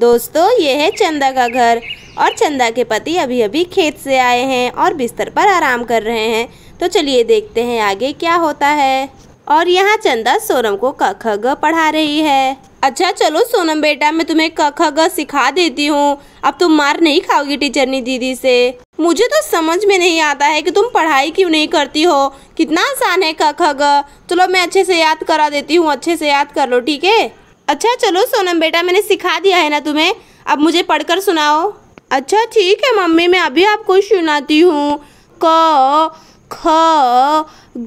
दोस्तों ये है चंदा का घर और चंदा के पति अभी अभी खेत से आए हैं और बिस्तर पर आराम कर रहे हैं तो चलिए देखते हैं आगे क्या होता है और यहाँ चंदा सोनम को कख ग पढ़ा रही है अच्छा चलो सोनम बेटा मैं तुम्हें कख ग सिखा देती हूँ अब तुम मार नहीं खाओगी टीचर ने दीदी से मुझे तो समझ में नहीं आता है कि तुम पढ़ाई क्यों नहीं करती हो कितना आसान है कख ग चलो मैं अच्छे से याद करा देती हूँ अच्छे से याद कर लो ठीक है अच्छा चलो सोनम बेटा मैंने सिखा दिया है ना तुम्हें अब मुझे पढ़कर सुनाओ अच्छा ठीक है मम्मी मैं अभी आपको सुनाती हूँ क ख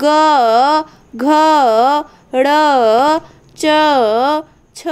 ग घ ड़ च छ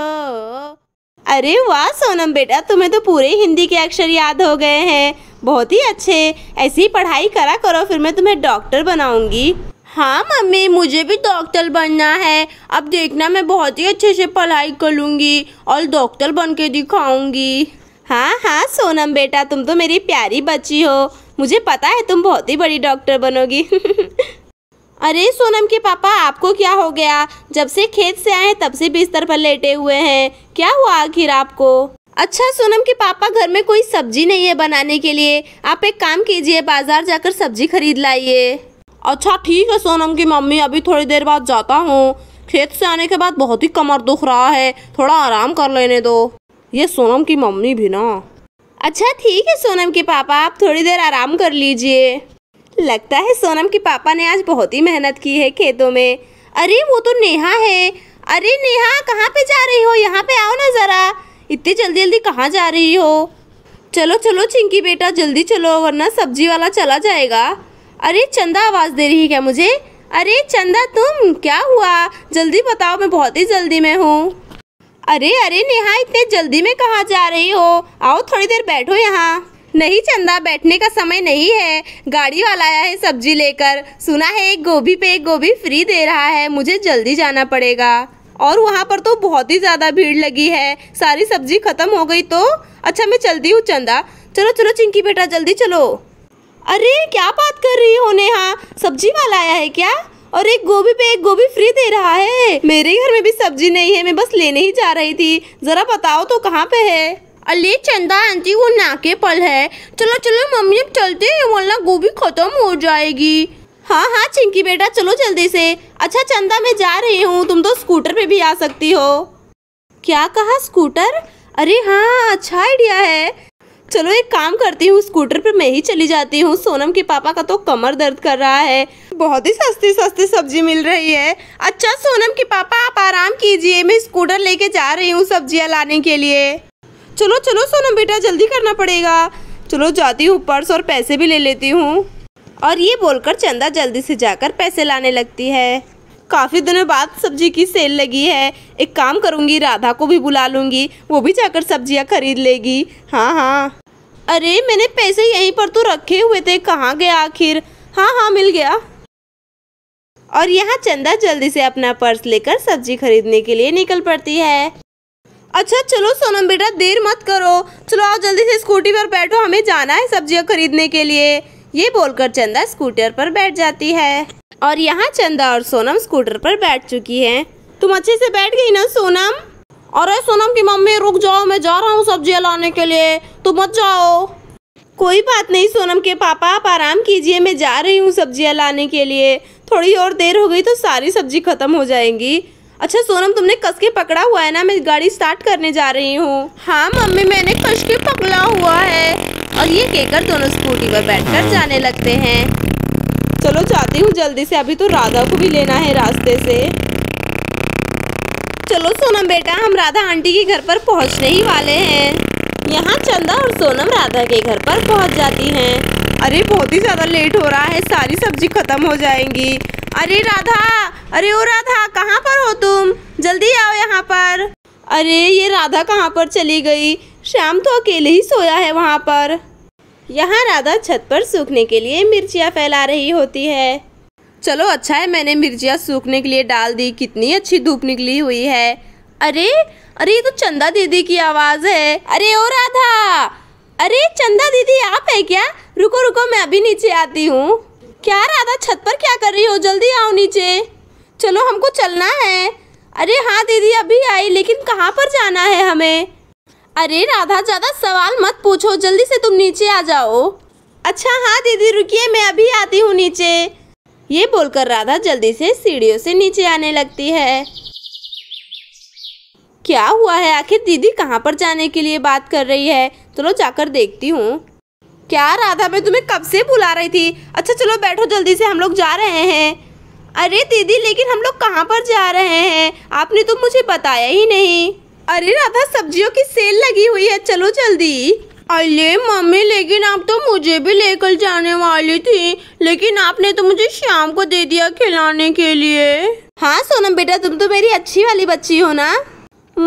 अरे वाह सोनम बेटा तुम्हें तो पूरे हिंदी के अक्षर याद हो गए हैं बहुत ही अच्छे ऐसी पढ़ाई करा करो फिर मैं तुम्हें डॉक्टर बनाऊंगी हाँ मम्मी मुझे भी डॉक्टर बनना है अब देखना मैं बहुत ही अच्छे से पढ़ाई करूँगी और डॉक्टर बन के दिखाऊँगी हाँ हाँ सोनम बेटा तुम तो मेरी प्यारी बच्ची हो मुझे पता है तुम बहुत ही बड़ी डॉक्टर बनोगी अरे सोनम के पापा आपको क्या हो गया जब से खेत से आए तब से बिस्तर पर लेटे हुए हैं क्या हुआ आखिर आपको अच्छा सोनम के पापा घर में कोई सब्जी नहीं है बनाने के लिए आप एक काम कीजिए बाजार जाकर सब्जी खरीद लाइए अच्छा ठीक है सोनम की मम्मी अभी थोड़ी देर बाद जाता हूँ खेत से आने के बाद बहुत ही कमर दुख रहा है थोड़ा आराम कर लेने दो ये सोनम की मम्मी भी ना अच्छा ठीक है सोनम के पापा आप थोड़ी देर आराम कर लीजिए लगता है सोनम के पापा ने आज बहुत ही मेहनत की है खेतों में अरे वो तो नेहा है अरे नेहा कहाँ पे जा रही हो यहाँ पे आओ ना ज़रा इतनी जल्दी जल्दी कहाँ जा रही हो चलो चलो चिंकी बेटा जल्दी चलो वरना सब्जी वाला चला जाएगा अरे चंदा आवाज़ दे रही है क्या मुझे अरे चंदा तुम क्या हुआ जल्दी बताओ मैं बहुत ही जल्दी में हूँ अरे अरे नेहा इतने जल्दी में कहाँ जा रही हो आओ थोड़ी देर बैठो यहाँ नहीं चंदा बैठने का समय नहीं है गाड़ी वाला आया है सब्जी लेकर सुना है एक गोभी पे एक गोभी फ्री दे रहा है मुझे जल्दी जाना पड़ेगा और वहाँ पर तो बहुत ही ज़्यादा भीड़ लगी है सारी सब्जी ख़त्म हो गई तो अच्छा मैं चलती हूँ चंदा चलो चलो चिंकी बेटा जल्दी चलो अरे क्या बात कर रही हो नेहा सब्जी वाला आया है क्या और एक गोभी पे एक गोभी फ्री दे रहा है मेरे घर में भी सब्जी नहीं है मैं बस लेने ही जा रही थी जरा बताओ तो कहाँ पे है अरे चंदा आंटी वो नाके पल है चलो चलो मम्मी अब चलते हैं वरना गोभी खत्म हो जाएगी हाँ हाँ चिंकी बेटा चलो जल्दी से अच्छा चंदा मैं जा रही हूँ तुम तो स्कूटर पे भी आ सकती हो क्या कहा स्कूटर अरे हाँ अच्छा आइडिया है चलो एक काम करती हूँ स्कूटर पर मैं ही चली जाती हूँ सोनम के पापा का तो कमर दर्द कर रहा है बहुत ही सस्ती सस्ती सब्जी मिल रही है अच्छा सोनम के पापा आप आराम कीजिए मैं स्कूटर लेके जा रही हूँ सब्जियाँ लाने के लिए चलो चलो सोनम बेटा जल्दी करना पड़ेगा चलो जाती हूँ पर्स और पैसे भी ले लेती हूँ और ये बोलकर चंदा जल्दी से जाकर पैसे लाने लगती है काफ़ी दिनों बाद सब्जी की सेल लगी है एक काम करूंगी राधा को भी बुला लूंगी वो भी जाकर सब्जियाँ खरीद लेगी हाँ हाँ अरे मैंने पैसे यहीं पर तो रखे हुए थे कहाँ गया आखिर हाँ हाँ मिल गया और यहाँ चंदा जल्दी से अपना पर्स लेकर सब्जी खरीदने के लिए निकल पड़ती है अच्छा चलो सोनम बेटा देर मत करो चलो आओ जल्दी से स्कूटी पर बैठो हमें जाना है सब्जियाँ खरीदने के लिए ये बोलकर चंदा स्कूटर पर बैठ जाती है और यहाँ चंदा और सोनम स्कूटर पर बैठ चुकी है तुम अच्छे से बैठ गई ना सोनम अरे सोनम की मम्मी रुक जाओ मैं जा रहा हूँ सब्जियाँ लाने के लिए तुम मत जाओ कोई बात नहीं सोनम के पापा आप आराम कीजिए मैं जा रही हूँ सब्जियाँ लाने के लिए थोड़ी और देर हो गई तो सारी सब्जी ख़त्म हो जाएंगी अच्छा सोनम तुमने कस के पकड़ा हुआ है ना मैं गाड़ी स्टार्ट करने जा रही हूँ हाँ मम्मी मैंने कस के पकड़ा हुआ है और ये कहकर दोनों स्कूटी पर बैठकर जाने लगते हैं चलो जाती हूँ जल्दी से अभी तो राधा को भी लेना है रास्ते से चलो सोनम बेटा हम राधा आंटी के घर पर पहुँचने ही वाले हैं यहाँ चंदा और सोनम राधा के घर पर पहुँच जाती हैं अरे बहुत ही ज़्यादा लेट हो रहा है सारी सब्जी खत्म हो जाएंगी अरे राधा अरे ओ राधा कहाँ पर हो तुम जल्दी आओ यहाँ पर अरे ये राधा कहाँ पर चली गई श्याम तो अकेले ही सोया है वहाँ पर यहाँ राधा छत पर सूखने के लिए मिर्चियाँ फैला रही होती है चलो अच्छा है मैंने मिर्चियाँ सूखने के लिए डाल दी कितनी अच्छी धूप निकली हुई है अरे अरे ये तो चंदा दीदी की आवाज़ है अरे ओ राधा अरे चंदा दीदी आप है क्या रुको रुको मैं अभी नीचे आती हूँ क्या राधा छत पर क्या कर रही हो जल्दी आओ नीचे चलो हमको चलना है अरे हाँ दीदी अभी आई लेकिन कहाँ पर जाना है हमें अरे राधा ज़्यादा सवाल मत पूछो जल्दी से तुम नीचे आ जाओ अच्छा हाँ दीदी रुकिए मैं अभी आती हूँ नीचे ये बोलकर राधा जल्दी से सीढ़ियों से नीचे आने लगती है क्या हुआ है आखिर दीदी कहाँ पर जाने के लिए बात कर रही है चलो तो जाकर देखती हूँ क्या राधा मैं तुम्हें कब से बुला रही थी अच्छा चलो बैठो जल्दी से हम लोग जा रहे हैं अरे दीदी लेकिन हम लोग कहाँ पर जा रहे हैं आपने तो मुझे बताया ही नहीं अरे राधा सब्जियों की सेल लगी हुई है चलो जल्दी अरे मम्मी लेकिन आप तो मुझे भी लेकर जाने वाली थी लेकिन आपने तो मुझे शाम को दे दिया खिलाने के लिए हाँ सोनम बेटा तुम तो मेरी अच्छी वाली बच्ची हो ना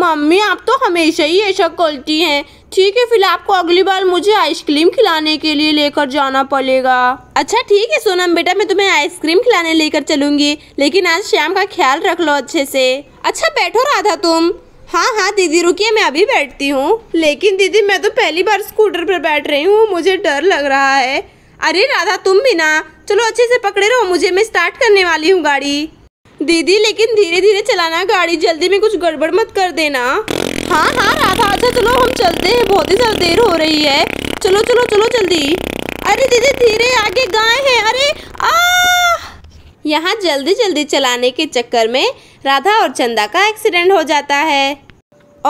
मम्मी आप तो हमेशा ही ऐसा करती हैं ठीक है फिर आपको अगली बार मुझे आइसक्रीम खिलाने के लिए लेकर जाना पड़ेगा अच्छा ठीक है सोनम बेटा मैं तुम्हें आइसक्रीम खिलाने लेकर चलूंगी लेकिन आज शाम का ख्याल रख लो अच्छे से अच्छा बैठो राधा तुम हाँ हाँ दीदी रुकिए मैं अभी बैठती हूँ लेकिन दीदी मैं तो पहली बार स्कूटर पर बैठ रही हूँ मुझे डर लग रहा है अरे राधा तुम भी ना चलो अच्छे से पकड़े रहो मुझे मैं स्टार्ट करने वाली हूँ गाड़ी दीदी लेकिन धीरे धीरे चलाना गाड़ी जल्दी में कुछ गड़बड़ मत कर देना हाँ हाँ राधा अच्छा चलो हम चलते हैं बहुत ही ज़्यादा देर हो रही है चलो चलो चलो जल्दी अरे दीदी धीरे आगे गाय है अरे यहाँ जल्दी जल्दी चलाने के चक्कर में राधा और चंदा का एक्सीडेंट हो जाता है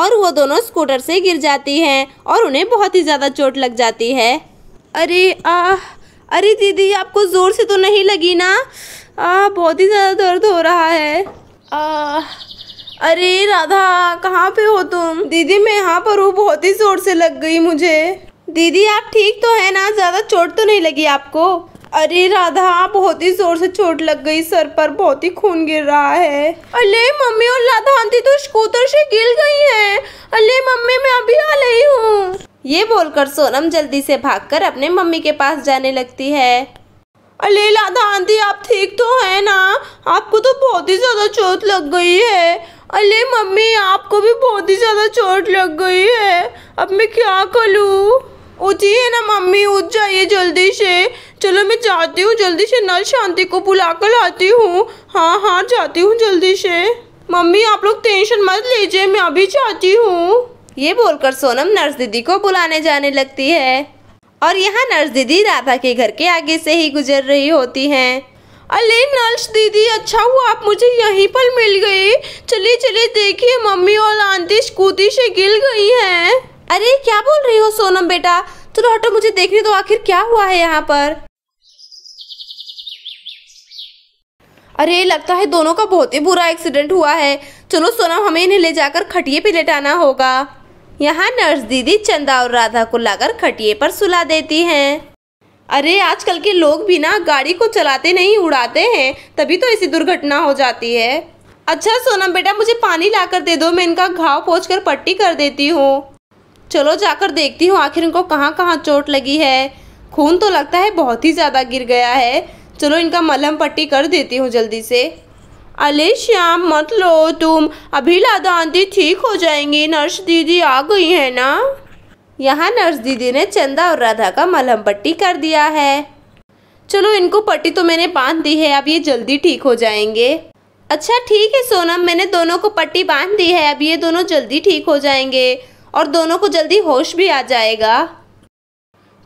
और वो दोनों स्कूटर से गिर जाती हैं और उन्हें बहुत ही ज़्यादा चोट लग जाती है अरे आ अरे दीदी आपको ज़ोर से तो नहीं लगी ना आ बहुत ही ज़्यादा दर्द हो रहा है आ अरे राधा कहाँ पे हो तुम दीदी मैं यहाँ पर हूँ बहुत ही ज़ोर से लग गई मुझे दीदी आप ठीक तो है ना ज़्यादा चोट तो नहीं लगी आपको अरे राधा बहुत ही जोर से चोट लग गई सर पर बहुत ही खून गिर रहा है अले मम्मी और राधा आंटी तो स्कूटर से गिर गई हैं अले मम्मी मैं अभी आ रही हूँ ये बोलकर सोनम जल्दी से भागकर अपने मम्मी के पास जाने लगती है अले राधा आंटी आप ठीक तो है ना आपको तो बहुत ही ज़्यादा चोट लग गई है अले मम्मी आपको भी बहुत ही ज़्यादा चोट लग गई है अब मैं क्या करूँ उठी है ना मम्मी उठ जाइए जल्दी से चलो मैं जाती हूँ जल्दी से नल शांति को बुला कर लाती हूँ हाँ हाँ जाती हूँ जल्दी से मम्मी आप लोग टेंशन मत लीजिए मैं अभी जाती हूँ ये बोलकर सोनम नर्स दीदी को बुलाने जाने लगती है और यहाँ नर्स दीदी राधा के घर के आगे से ही गुजर रही होती हैं अले नर्स दीदी अच्छा हुआ आप मुझे यहीं पर मिल गए चलिए चलिए देखिए मम्मी और आंटी स्कूटी से गिर गई हैं अरे क्या बोल रही हो सोनम बेटा तुम हटो मुझे देखने दो आखिर क्या हुआ है यहाँ पर अरे लगता है दोनों का बहुत ही बुरा एक्सीडेंट हुआ है चलो सोनम हमें इन्हें ले जाकर खटिए पे लेटाना होगा यहाँ नर्स दीदी चंदा और राधा को लाकर खटिए पर सुला देती हैं अरे आजकल के लोग भी ना गाड़ी को चलाते नहीं उड़ाते हैं तभी तो ऐसी दुर्घटना हो जाती है अच्छा सोनम बेटा मुझे पानी ला कर दे दो मैं इनका घाव पहुँच कर पट्टी कर देती हूँ चलो जाकर देखती हूँ आखिर इनको कहाँ कहाँ चोट लगी है खून तो लगता है बहुत ही ज़्यादा गिर गया है चलो इनका मलहम पट्टी कर देती हूँ जल्दी से अले श्याम मत लो तुम अभी लादा आंटी ठीक हो जाएंगी नर्स दीदी आ गई है ना यहाँ नर्स दीदी ने चंदा और राधा का मलहम पट्टी कर दिया है चलो इनको पट्टी तो मैंने बांध दी है अब ये जल्दी ठीक हो जाएंगे अच्छा ठीक है सोनम मैंने दोनों को पट्टी बांध दी है अब ये दोनों जल्दी ठीक हो जाएंगे और दोनों को जल्दी होश भी आ जाएगा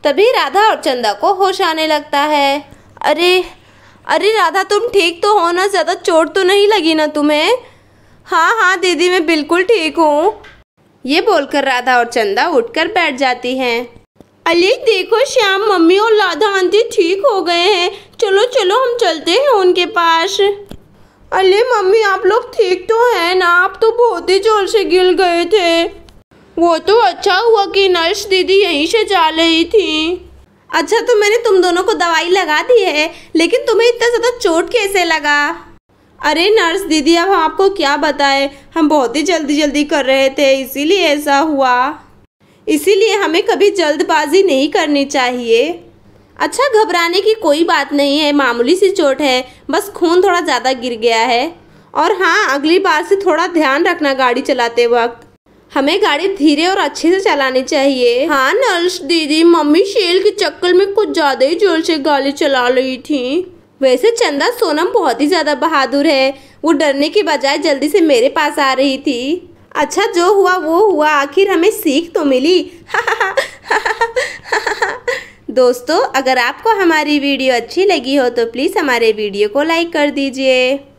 तभी राधा और चंदा को होश आने लगता है अरे अरे राधा तुम ठीक तो हो ना ज़्यादा चोट तो नहीं लगी ना तुम्हें हाँ हाँ दीदी मैं बिल्कुल ठीक हूँ ये बोलकर राधा और चंदा उठकर बैठ जाती हैं अली देखो श्याम मम्मी और राधा आंटी ठीक हो गए हैं चलो चलो हम चलते हैं उनके पास अले मम्मी आप लोग ठीक तो हैं ना आप तो बहुत ही जोर से गिर गए थे वो तो अच्छा हुआ कि नर्स दीदी यहीं से जा रही थी अच्छा तो मैंने तुम दोनों को दवाई लगा दी है लेकिन तुम्हें इतना ज़्यादा चोट कैसे लगा अरे नर्स दीदी अब हम आपको क्या बताएं हम बहुत ही जल्दी जल्दी कर रहे थे इसीलिए ऐसा हुआ इसीलिए हमें कभी जल्दबाजी नहीं करनी चाहिए अच्छा घबराने की कोई बात नहीं है मामूली सी चोट है बस खून थोड़ा ज़्यादा गिर गया है और हाँ अगली बार से थोड़ा ध्यान रखना गाड़ी चलाते वक्त हमें गाड़ी धीरे और अच्छे से चलानी चाहिए हाँ नर्स दीदी मम्मी शेल के चक्कर में कुछ ज्यादा ही जोर से गाड़ी चला रही थी वैसे चंदा सोनम बहुत ही ज्यादा बहादुर है वो डरने के बजाय जल्दी से मेरे पास आ रही थी अच्छा जो हुआ वो हुआ आखिर हमें सीख तो मिली दोस्तों अगर आपको हमारी वीडियो अच्छी लगी हो तो प्लीज़ हमारे वीडियो को लाइक कर दीजिए